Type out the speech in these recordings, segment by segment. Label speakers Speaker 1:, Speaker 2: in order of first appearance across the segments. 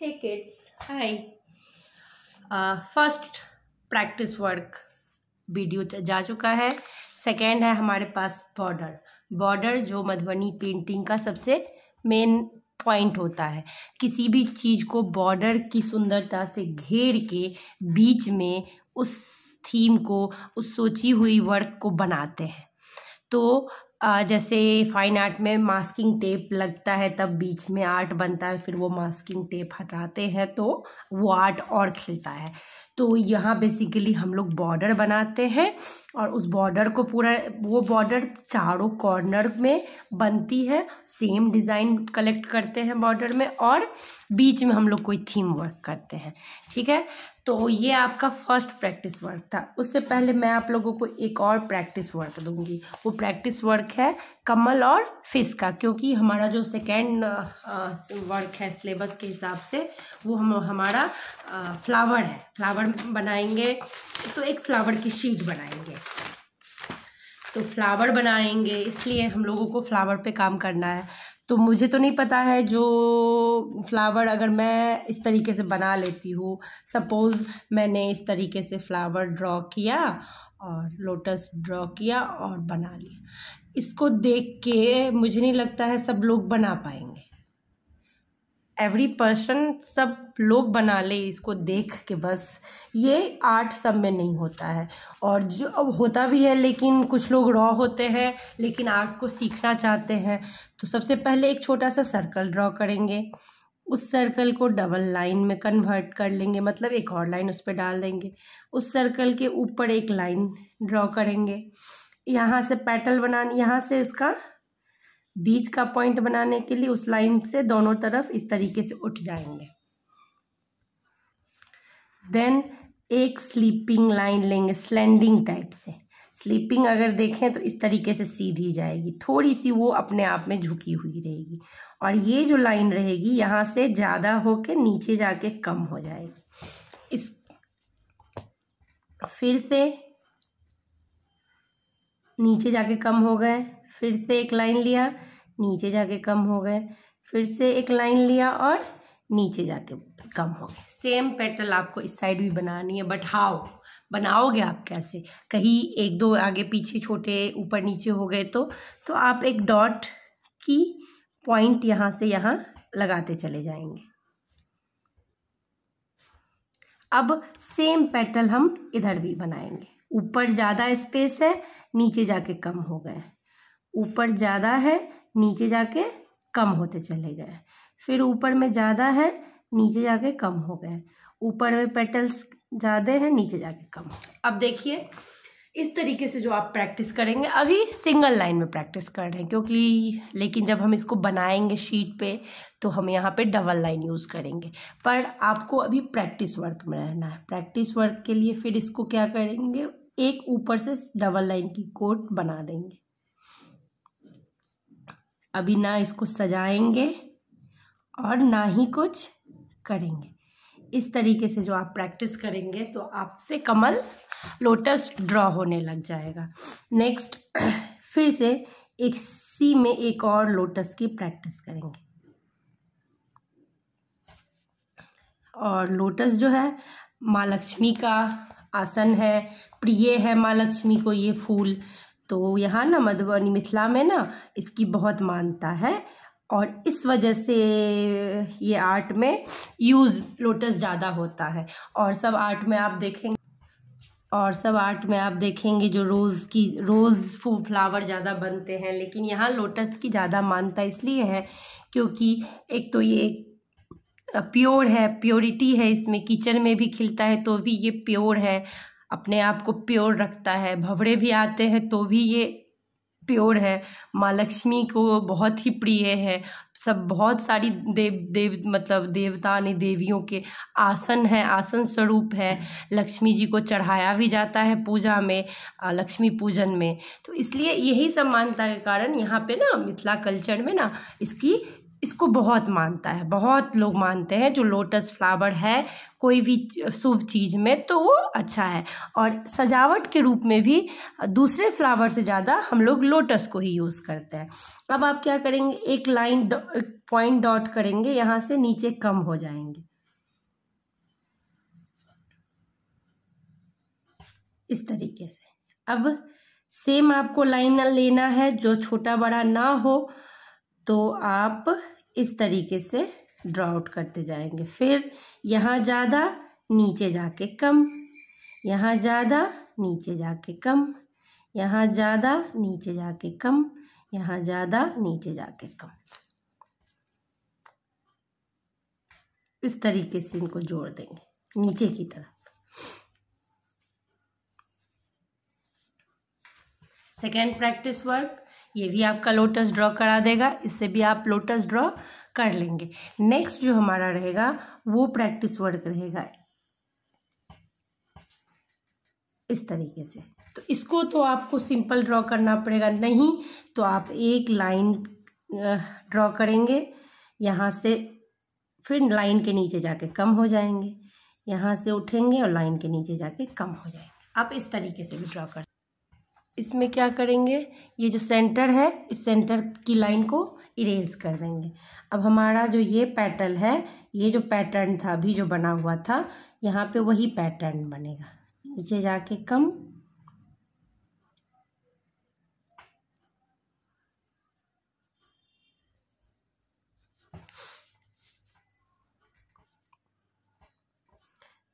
Speaker 1: hey kids hi first practice work video जा चुका है सेकेंड है हमारे पास बॉर्डर बॉर्डर जो मधुबनी पेंटिंग का सबसे मेन पॉइंट होता है किसी भी चीज़ को बॉर्डर की सुंदरता से घेर के बीच में उस थीम को उस सोची हुई वर्क को बनाते हैं तो जैसे फाइन आर्ट में मास्किंग टेप लगता है तब बीच में आर्ट बनता है फिर वो मास्किंग टेप हटाते हैं तो वो आर्ट और खिलता है तो यहाँ बेसिकली हम लोग बॉर्डर बनाते हैं और उस बॉर्डर को पूरा वो बॉर्डर चारों कॉर्नर में बनती है सेम डिज़ाइन कलेक्ट करते हैं बॉर्डर में और बीच में हम लोग कोई थीम वर्क करते हैं ठीक है तो ये आपका फर्स्ट प्रैक्टिस वर्क था उससे पहले मैं आप लोगों को एक और प्रैक्टिस वर्क दूंगी वो प्रैक्टिस वर्क है कमल और फिश का क्योंकि हमारा जो सेकेंड वर्क है सिलेबस के हिसाब से वो हम हमारा फ्लावर है फ्लावर बनाएंगे तो एक फ्लावर की शीट बनाएंगे तो फ्लावर बनाएंगे इसलिए हम लोगों को फ्लावर पे काम करना है तो मुझे तो नहीं पता है जो फ्लावर अगर मैं इस तरीके से बना लेती हूँ सपोज़ मैंने इस तरीके से फ्लावर ड्रॉ किया और लोटस ड्रॉ किया और बना लिया इसको देख के मुझे नहीं लगता है सब लोग बना पाएंगे एवरी पर्सन सब लोग बना ले इसको देख के बस ये आर्ट सब में नहीं होता है और जो अब होता भी है लेकिन कुछ लोग रॉ होते हैं लेकिन आर्ट को सीखना चाहते हैं तो सबसे पहले एक छोटा सा सर्कल ड्रॉ करेंगे उस सर्कल को डबल लाइन में कन्वर्ट कर लेंगे मतलब एक और लाइन उस पर डाल देंगे उस सर्कल के ऊपर एक लाइन ड्रॉ करेंगे यहाँ से पैटल बनाने यहाँ से उसका बीच का पॉइंट बनाने के लिए उस लाइन से दोनों तरफ इस तरीके से उठ जाएंगे देन एक स्लीपिंग लाइन लेंगे स्लैंडिंग टाइप से स्लीपिंग अगर देखें तो इस तरीके से सीधी जाएगी थोड़ी सी वो अपने आप में झुकी हुई रहेगी और ये जो लाइन रहेगी यहाँ से ज़्यादा होके नीचे जाके कम हो जाएगी इस फिर से नीचे जाके कम हो गए फिर से एक लाइन लिया नीचे जाके कम हो गए फिर से एक लाइन लिया और नीचे जाके कम हो गए सेम पेटल आपको इस साइड भी बनानी है बट हाओ बनाओगे आप कैसे कहीं एक दो आगे पीछे छोटे ऊपर नीचे हो गए तो तो आप एक डॉट की पॉइंट यहाँ से यहाँ लगाते चले जाएंगे अब सेम पेटल हम इधर भी बनाएंगे ऊपर ज़्यादा स्पेस है नीचे जाके कम हो गए ऊपर ज़्यादा है नीचे जाके कम होते चले गए फिर ऊपर में ज़्यादा है नीचे जाके कम हो गए ऊपर में पेटल्स ज़्यादा हैं नीचे जाके कम अब देखिए इस तरीके से जो आप प्रैक्टिस करेंगे अभी सिंगल लाइन में प्रैक्टिस कर रहे हैं क्योंकि लेकिन जब हम इसको बनाएंगे शीट पे तो हम यहाँ पे डबल लाइन यूज़ करेंगे पर आपको अभी प्रैक्टिस वर्क में रहना है प्रैक्टिस वर्क के लिए फिर इसको क्या करेंगे एक ऊपर से डबल लाइन की कोट बना देंगे अभी ना इसको सजाएंगे और ना ही कुछ करेंगे इस तरीके से जो आप प्रैक्टिस करेंगे तो आपसे कमल लोटस ड्रॉ होने लग जाएगा नेक्स्ट फिर से इसी में एक और लोटस की प्रैक्टिस करेंगे और लोटस जो है माँ लक्ष्मी का आसन है प्रिय है माँ लक्ष्मी को ये फूल तो यहाँ ना मधुबनी मिथिला में ना इसकी बहुत मानता है और इस वजह से ये आर्ट में यूज़ लोटस ज़्यादा होता है और सब आर्ट में आप देखेंगे और सब आर्ट में आप देखेंगे जो रोज़ की रोज़ फूल फ्लावर ज़्यादा बनते हैं लेकिन यहाँ लोटस की ज़्यादा मानता इसलिए है क्योंकि एक तो ये एक प्योर है प्योरिटी है इसमें किचन में भी खिलता है तो भी ये प्योर है अपने आप को प्योर रखता है भवड़े भी आते हैं तो भी ये प्योर है माँ लक्ष्मी को बहुत ही प्रिय है सब बहुत सारी देव देव मतलब देवता ने देवियों के आसन है आसन स्वरूप है लक्ष्मी जी को चढ़ाया भी जाता है पूजा में लक्ष्मी पूजन में तो इसलिए यही सब मानता के कारण यहाँ पे ना मिथिला कल्चर में ना इसकी इसको बहुत मानता है बहुत लोग मानते हैं जो लोटस फ्लावर है कोई भी शुभ चीज़ में तो वो अच्छा है और सजावट के रूप में भी दूसरे फ्लावर से ज़्यादा हम लोग लोटस को ही यूज़ करते हैं अब आप क्या करेंगे एक लाइन पॉइंट डॉट करेंगे यहाँ से नीचे कम हो जाएंगे इस तरीके से अब सेम आपको लाइन लेना है जो छोटा बड़ा ना हो तो आप इस तरीके से ड्रॉ आउट करते जाएंगे फिर यहाँ ज़्यादा नीचे जाके कम यहाँ ज़्यादा नीचे जाके कम यहाँ ज़्यादा नीचे जाके कम यहाँ ज़्यादा नीचे जाके कम इस तरीके से इनको जोड़ देंगे नीचे की तरफ सेकेंड प्रैक्टिस वर्क ये भी आपका लोटस ड्रॉ करा देगा इससे भी आप लोटस ड्रॉ कर लेंगे नेक्स्ट जो हमारा रहेगा वो प्रैक्टिस वर्क रहेगा इस तरीके से तो इसको तो आपको सिंपल ड्रॉ करना पड़ेगा नहीं तो आप एक लाइन ड्रॉ करेंगे यहाँ से फिर लाइन के नीचे जाके कम हो जाएंगे यहाँ से उठेंगे और लाइन के नीचे जाके कम हो जाएंगे आप इस तरीके से भी ड्रॉ कर इसमें क्या करेंगे ये जो सेंटर है इस सेंटर की लाइन को इरेज कर देंगे अब हमारा जो ये पैटर्न है ये जो पैटर्न था अभी जो बना हुआ था यहाँ पे वही पैटर्न बनेगा नीचे जाके कम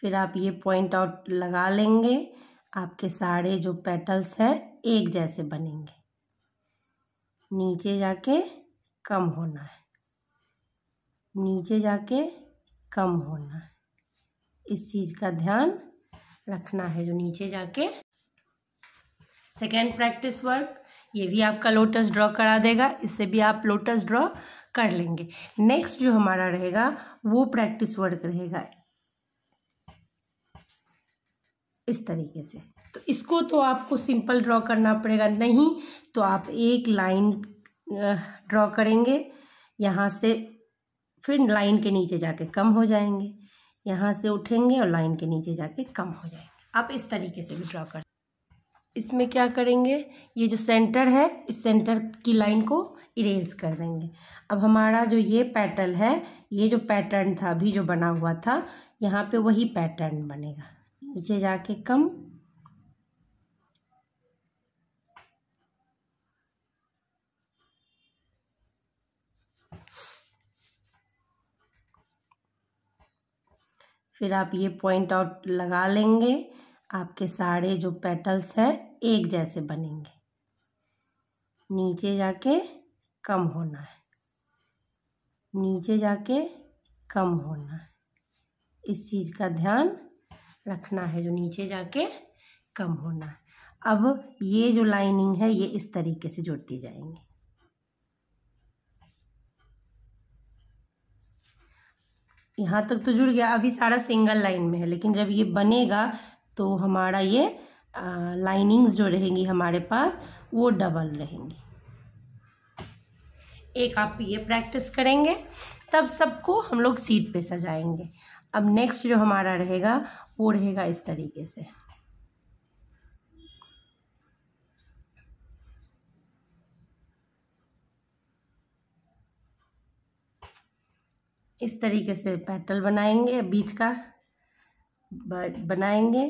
Speaker 1: फिर आप ये पॉइंट आउट लगा लेंगे आपके सारे जो पेटल्स है एक जैसे बनेंगे नीचे जाके कम होना है नीचे जाके कम होना है इस चीज़ का ध्यान रखना है जो नीचे जाके सेकेंड प्रैक्टिस वर्क ये भी आपका लोटस ड्रॉ करा देगा इससे भी आप लोटस ड्रॉ कर लेंगे नेक्स्ट जो हमारा रहेगा वो प्रैक्टिस वर्क रहेगा इस तरीके से तो इसको तो आपको सिंपल ड्रॉ करना पड़ेगा नहीं तो आप एक लाइन ड्रॉ करेंगे यहाँ से फिर लाइन के नीचे जाके कम हो जाएंगे यहाँ से उठेंगे और लाइन के नीचे जाके कम हो जाएंगे आप इस तरीके से भी ड्रॉ कर इसमें क्या करेंगे ये जो सेंटर है इस सेंटर की लाइन को इरेज कर देंगे अब हमारा जो ये पैटर्न है ये जो पैटर्न था अभी जो बना हुआ था यहाँ पे वही पैटर्न बनेगा नीचे जाके कम फिर आप ये पॉइंट आउट लगा लेंगे आपके सारे जो पेटल्स हैं एक जैसे बनेंगे नीचे जाके कम होना है नीचे जाके कम होना है इस चीज़ का ध्यान रखना है जो नीचे जाके कम होना है अब ये जो लाइनिंग है ये इस तरीके से जुड़ती जाएंगी यहाँ तक तो जुड़ गया अभी सारा सिंगल लाइन में है लेकिन जब ये बनेगा तो हमारा ये लाइनिंग्स जो रहेंगी हमारे पास वो डबल रहेंगी एक आप ये प्रैक्टिस करेंगे तब सबको हम लोग सीट पे सजाएंगे अब नेक्स्ट जो हमारा रहेगा वो रहेगा इस तरीके से इस तरीके से पेटल बनाएंगे बीच का बनाएंगे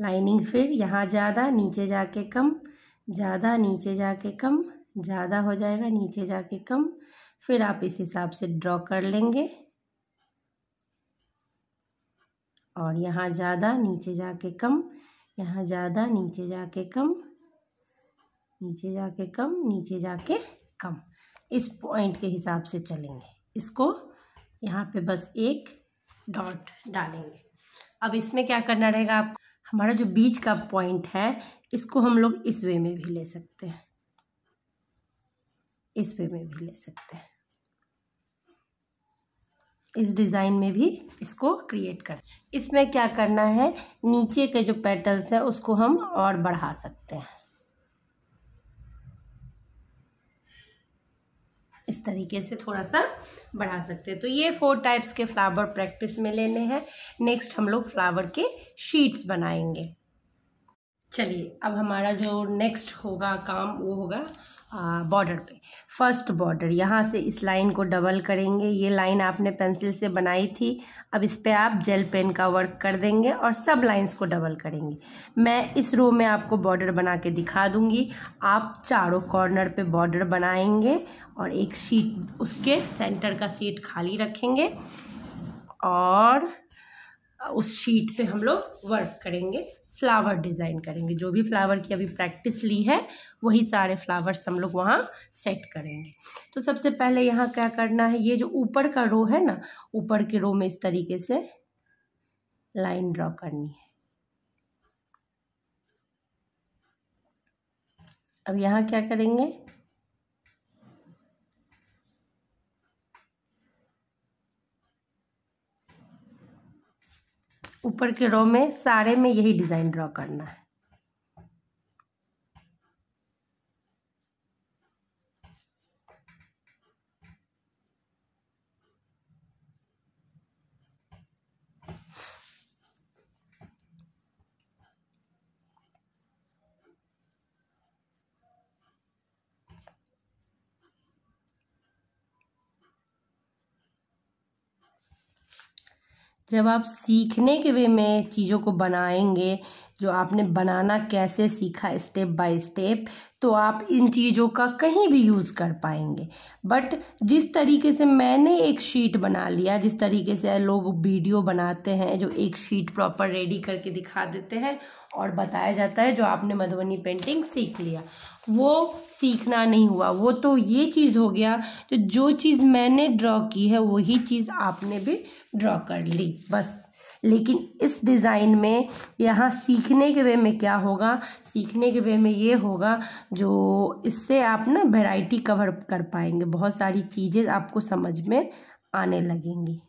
Speaker 1: लाइनिंग फिर यहाँ ज़्यादा नीचे जाके कम ज़्यादा नीचे जाके कम ज़्यादा हो जाएगा नीचे जाके कम फिर आप इस हिसाब से ड्रॉ कर लेंगे और यहाँ ज़्यादा नीचे जाके कम यहाँ ज़्यादा नीचे जाके कम नीचे जाके कम नीचे जाके कम इस पॉइंट के हिसाब से चलेंगे इसको यहाँ पे बस एक डॉट डालेंगे अब इसमें क्या करना रहेगा आप हमारा जो बीच का पॉइंट है इसको हम लोग इस वे में भी ले सकते हैं इस वे में भी ले सकते हैं इस डिज़ाइन में भी इसको क्रिएट कर इसमें क्या करना है नीचे के जो पेटल्स हैं उसको हम और बढ़ा सकते हैं इस तरीके से थोड़ा सा बढ़ा सकते हैं तो ये फोर टाइप्स के फ्लावर प्रैक्टिस में लेने हैं नेक्स्ट हम लोग फ्लावर के शीट्स बनाएंगे चलिए अब हमारा जो नेक्स्ट होगा काम वो होगा बॉर्डर पे फर्स्ट बॉर्डर यहाँ से इस लाइन को डबल करेंगे ये लाइन आपने पेंसिल से बनाई थी अब इस पर आप जेल पेन का वर्क कर देंगे और सब लाइंस को डबल करेंगे मैं इस रो में आपको बॉर्डर बना के दिखा दूँगी आप चारों कॉर्नर पे बॉर्डर बनाएंगे और एक शीट उसके सेंटर का सीट खाली रखेंगे और उस शीट पे हम लोग वर्क करेंगे फ्लावर डिज़ाइन करेंगे जो भी फ्लावर की अभी प्रैक्टिस ली है वही सारे फ्लावर्स हम लोग वहाँ सेट करेंगे तो सबसे पहले यहाँ क्या करना है ये जो ऊपर का रो है ना ऊपर के रो में इस तरीके से लाइन ड्रॉ करनी है अब यहाँ क्या करेंगे ऊपर के रो में सारे में यही डिज़ाइन ड्रॉ करना है जब आप सीखने के वे में चीज़ों को बनाएंगे जो आपने बनाना कैसे सीखा स्टेप बाय स्टेप तो आप इन चीज़ों का कहीं भी यूज़ कर पाएंगे बट जिस तरीके से मैंने एक शीट बना लिया जिस तरीके से लोग वीडियो बनाते हैं जो एक शीट प्रॉपर रेडी करके दिखा देते हैं और बताया जाता है जो आपने मधुबनी पेंटिंग सीख लिया वो सीखना नहीं हुआ वो तो ये चीज़ हो गया तो जो चीज़ मैंने ड्रॉ की है वही चीज़ आपने भी ड्रॉ कर ली बस लेकिन इस डिज़ाइन में यहाँ सीखने के वे में क्या होगा सीखने के वे में ये होगा जो इससे आप ना वेराइटी कवर कर पाएंगे बहुत सारी चीज़ें आपको समझ में आने लगेंगी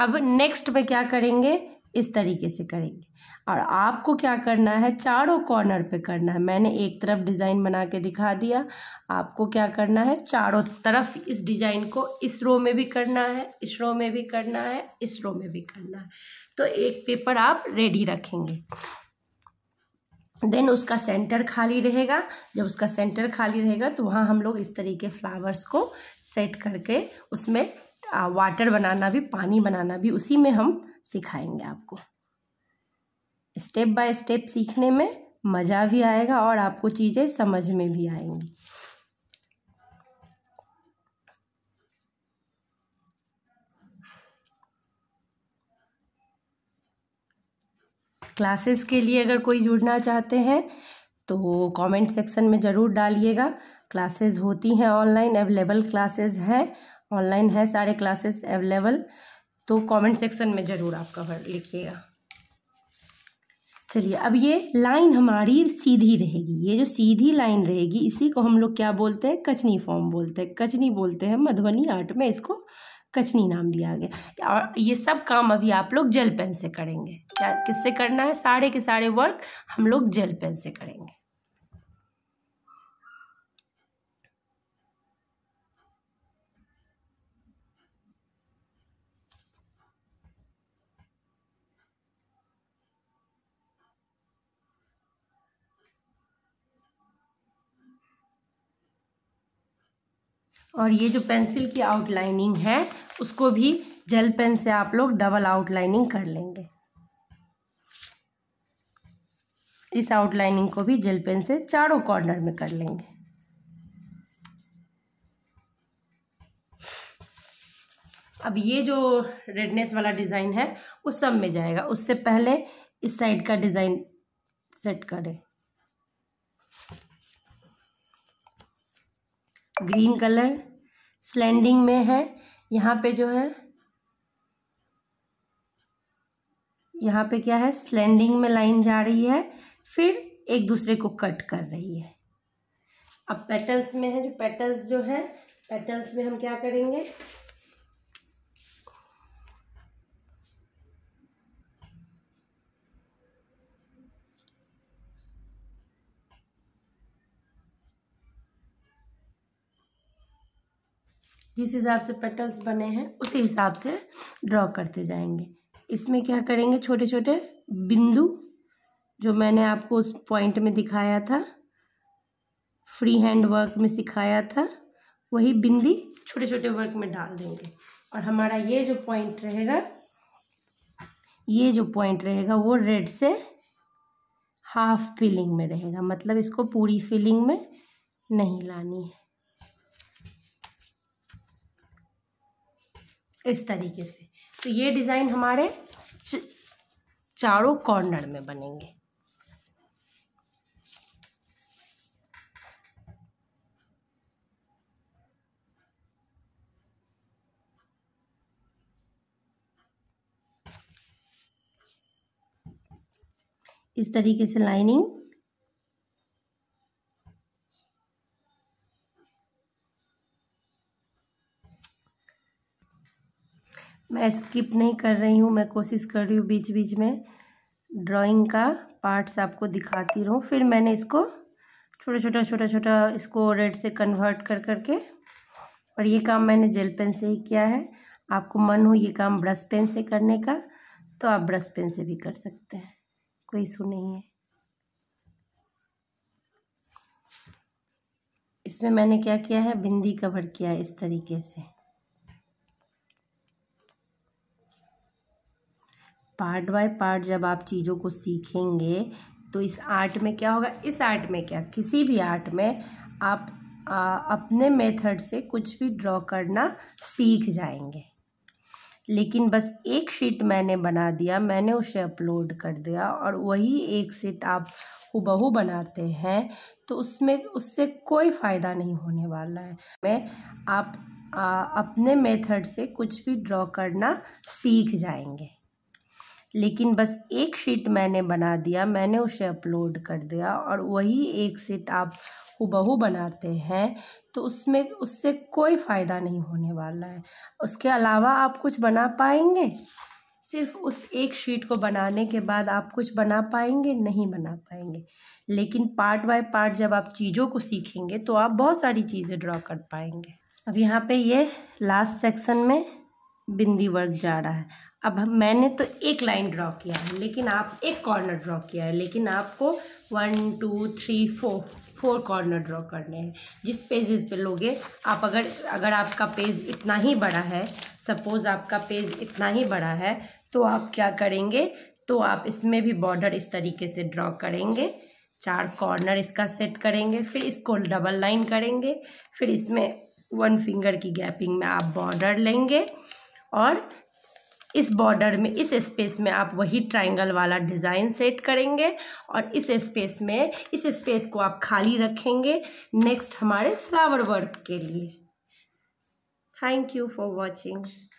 Speaker 1: अब नेक्स्ट में क्या करेंगे इस तरीके से करेंगे और आपको क्या करना है चारों कॉर्नर पे करना है मैंने एक तरफ डिज़ाइन बना के दिखा दिया आपको क्या करना है चारों तरफ इस डिज़ाइन को इस रो में भी करना है इस रो में भी करना है इस रो में भी करना है तो एक पेपर आप रेडी रखेंगे देन उसका सेंटर खाली रहेगा जब उसका सेंटर खाली रहेगा तो वहाँ हम लोग इस तरीके फ्लावर्स को सेट करके उसमें वाटर बनाना भी पानी बनाना भी उसी में हम सिखाएंगे आपको स्टेप बाय स्टेप सीखने में मज़ा भी आएगा और आपको चीज़ें समझ में भी आएंगी क्लासेस के लिए अगर कोई जुड़ना चाहते हैं तो कमेंट सेक्शन में ज़रूर डालिएगा क्लासेस होती हैं ऑनलाइन अवेलेबल क्लासेस है ऑनलाइन है सारे क्लासेस अवेलेबल तो कमेंट सेक्शन में ज़रूर आपका लिखिएगा चलिए अब ये लाइन हमारी सीधी रहेगी ये जो सीधी लाइन रहेगी इसी को हम लोग क्या बोलते हैं कचनी फॉर्म बोलते हैं कचनी बोलते हैं मधुबनी आर्ट में इसको कचनी नाम दिया गया और ये सब काम अभी आप लोग जेल पेन से करेंगे क्या किससे करना है सारे के सारे वर्क हम लोग जेल पेन से करेंगे और ये जो पेंसिल की आउटलाइनिंग है उसको भी जेल पेन से आप लोग डबल आउटलाइनिंग कर लेंगे इस आउटलाइनिंग को भी जेल पेन से चारों कॉर्नर में कर लेंगे अब ये जो रेडनेस वाला डिज़ाइन है वो सब में जाएगा उससे पहले इस साइड का डिज़ाइन सेट करें ग्रीन कलर स्लैंडिंग में है यहाँ पे जो है यहाँ पे क्या है स्लैंडिंग में लाइन जा रही है फिर एक दूसरे को कट कर रही है अब पेटल्स में है जो पेटल्स जो है पेटल्स में हम क्या करेंगे जिस हिसाब से पेटल्स बने हैं उसी हिसाब से ड्रॉ करते जाएंगे इसमें क्या करेंगे छोटे छोटे बिंदु जो मैंने आपको उस पॉइंट में दिखाया था फ्री हैंड वर्क में सिखाया था वही बिंदी छोटे छोटे वर्क में डाल देंगे और हमारा ये जो पॉइंट रहेगा ये जो पॉइंट रहेगा वो रेड से हाफ फिलिंग में रहेगा मतलब इसको पूरी फिलिंग में नहीं लानी है इस तरीके से तो ये डिज़ाइन हमारे चारों कॉर्नर में बनेंगे इस तरीके से लाइनिंग स्किप नहीं कर रही हूँ मैं कोशिश कर रही हूँ बीच बीच में ड्राइंग का पार्ट्स आपको दिखाती रहूँ फिर मैंने इसको छोटा छोटा छोटा छोटा इसको रेड से कन्वर्ट कर करके और ये काम मैंने जेल पेन से ही किया है आपको मन हो ये काम ब्रश पेन से करने का तो आप ब्रश पेन से भी कर सकते हैं कोई इशू नहीं है इसमें मैंने क्या किया है बिंदी कवर किया है इस तरीके से पार्ट बाय पार्ट जब आप चीज़ों को सीखेंगे तो इस आर्ट में क्या होगा इस आर्ट में क्या किसी भी आर्ट में आप आ, अपने मेथड से कुछ भी ड्रॉ करना सीख जाएंगे लेकिन बस एक शीट मैंने बना दिया मैंने उसे अपलोड कर दिया और वही एक शीट आप हुबहू बनाते हैं तो उसमें उससे कोई फ़ायदा नहीं होने वाला है मैं आप आ, अपने मेथड से कुछ भी ड्रॉ करना सीख जाएंगे लेकिन बस एक शीट मैंने बना दिया मैंने उसे अपलोड कर दिया और वही एक शीट आप हूबहू बनाते हैं तो उसमें उससे कोई फ़ायदा नहीं होने वाला है उसके अलावा आप कुछ बना पाएंगे सिर्फ उस एक शीट को बनाने के बाद आप कुछ बना पाएंगे नहीं बना पाएंगे लेकिन पार्ट बाय पार्ट जब आप चीज़ों को सीखेंगे तो आप बहुत सारी चीज़ें ड्रॉ कर पाएंगे अब यहाँ पे ये लास्ट सेक्शन में बिंदी वर्क जा रहा है अब हम मैंने तो एक लाइन ड्रॉ किया है लेकिन आप एक कॉर्नर ड्रॉ किया है लेकिन आपको one two three four four corner draw करने हैं जिस पेजेस पे लोगे आप अगर अगर आपका पेज इतना ही बड़ा है सपोज़ आपका पेज इतना ही बड़ा है तो आप क्या करेंगे तो आप इसमें भी बॉर्डर इस तरीके से ड्रॉ करेंगे चार कॉर्नर इसका सेट करेंगे फिर इसको डबल लाइन करेंगे फिर इसमें वन फिंगर की गैपिंग में आप बॉर्डर लेंगे और इस बॉर्डर में इस स्पेस में आप वही ट्रायंगल वाला डिज़ाइन सेट करेंगे और इस स्पेस में इस स्पेस को आप खाली रखेंगे नेक्स्ट हमारे फ्लावर वर्क के लिए थैंक यू फॉर वॉचिंग